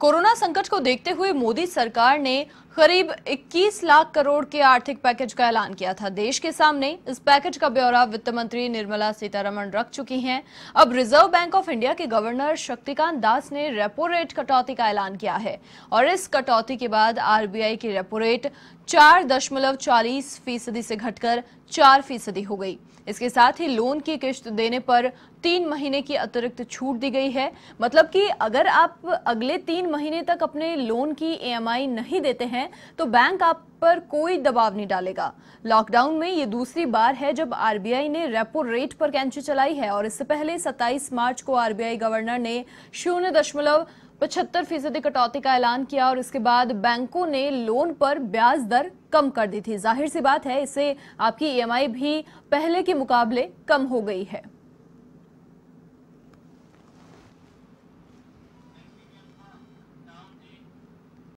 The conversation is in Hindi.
कोरोना संकट को देखते हुए मोदी सरकार ने करीब 21 लाख करोड़ के आर्थिक पैकेज का ऐलान किया था देश के सामने इस पैकेज का ब्यौरा वित्त मंत्री निर्मला सीतारमण रख चुकी हैं अब रिजर्व बैंक ऑफ इंडिया के गवर्नर शक्तिकांत दास ने रेपो रेट कटौती का ऐलान किया है और इस कटौती के बाद आरबीआई की रेपो रेट चार दशमलव चालीस फीसदी से घटकर चार फीसदी हो गई इसके साथ ही लोन की किश्त देने पर तीन महीने की अतिरिक्त छूट दी गई है मतलब कि अगर आप अगले तीन महीने तक अपने लोन की ई नहीं देते हैं हैं तो बैंक आप पर कोई दबाव नहीं डालेगा लॉकडाउन में ये दूसरी बार है जब आरबीआई ने रेपो रेट पर कैंची चलाई है और इससे पहले 27 मार्च को आरबीआई गवर्नर ने शून्य दशमलव पचहत्तर फीसदी कटौती का ऐलान किया और इसके बाद बैंकों ने लोन पर ब्याज दर कम कर दी थी जाहिर सी बात है इससे आपकी ई e भी पहले के मुकाबले कम हो गई है